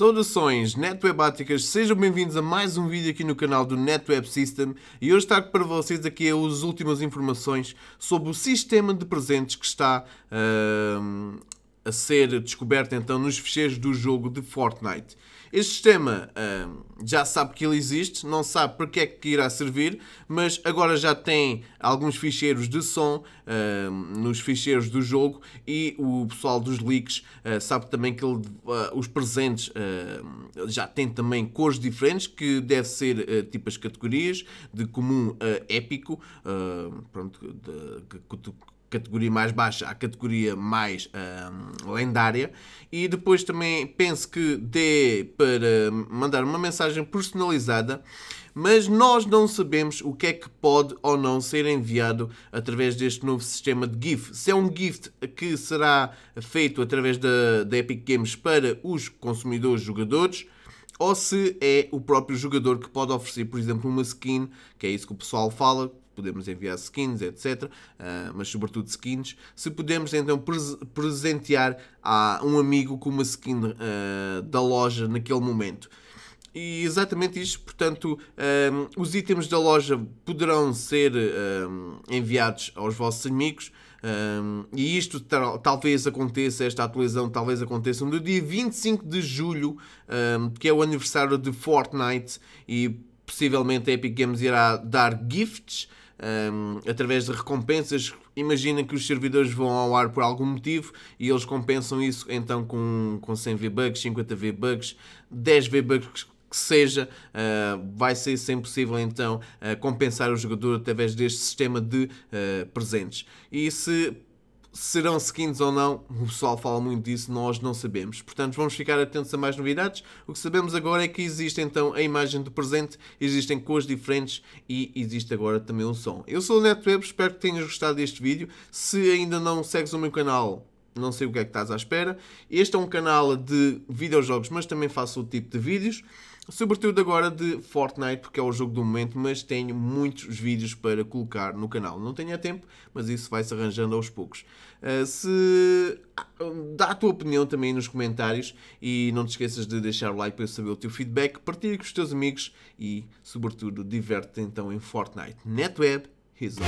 Saudações netwebáticas, sejam bem-vindos a mais um vídeo aqui no canal do NetWeb System e hoje trago para vocês aqui as últimas informações sobre o sistema de presentes que está ah, a ser descoberto então nos fecheiros do jogo de Fortnite. Este sistema hum, já sabe que ele existe, não sabe para que é que irá servir, mas agora já tem alguns ficheiros de som hum, nos ficheiros do jogo e o pessoal dos leaks eh, sabe também que ele, eh, os presentes hum, já tem também cores diferentes, que deve ser eh, tipo as categorias, de comum a épico, pronto, de, de, de, categoria mais baixa à categoria mais um, lendária. E depois também penso que dê para mandar uma mensagem personalizada, mas nós não sabemos o que é que pode ou não ser enviado através deste novo sistema de GIF. Se é um gift que será feito através da, da Epic Games para os consumidores jogadores, ou se é o próprio jogador que pode oferecer, por exemplo, uma skin, que é isso que o pessoal fala, podemos enviar skins, etc. Ah, mas sobretudo skins. Se podemos então pres presentear a um amigo com uma skin ah, da loja naquele momento. E exatamente isto, portanto, um, ah, os itens da loja poderão ser um, enviados aos vossos amigos. Um, e isto tal, talvez aconteça, esta atualização talvez aconteça no dia 25 de julho, que é o aniversário de Fortnite, e possivelmente a Epic Games irá dar gifts um, através de recompensas. Imagina que os servidores vão ao ar por algum motivo e eles compensam isso então com, com 100 v bugs 50 v bugs 10 v bugs que seja, uh, vai ser sempre possível então uh, compensar o jogador através deste sistema de uh, presentes. E se serão skins ou não, o pessoal fala muito disso, nós não sabemos. Portanto, vamos ficar atentos a mais novidades. O que sabemos agora é que existe então a imagem do presente, existem cores diferentes e existe agora também o som. Eu sou o NetWeb, espero que tenhas gostado deste vídeo. Se ainda não segues o meu canal, não sei o que é que estás à espera. Este é um canal de videojogos, mas também faço outro tipo de vídeos. Sobretudo agora de Fortnite, porque é o jogo do momento, mas tenho muitos vídeos para colocar no canal. Não tenho é tempo, mas isso vai-se arranjando aos poucos. Uh, se ah, dá a tua opinião também nos comentários e não te esqueças de deixar o like para eu saber o teu feedback, partilha com os teus amigos e, sobretudo, diverte-te então em Fortnite. NetWeb, Rizzo.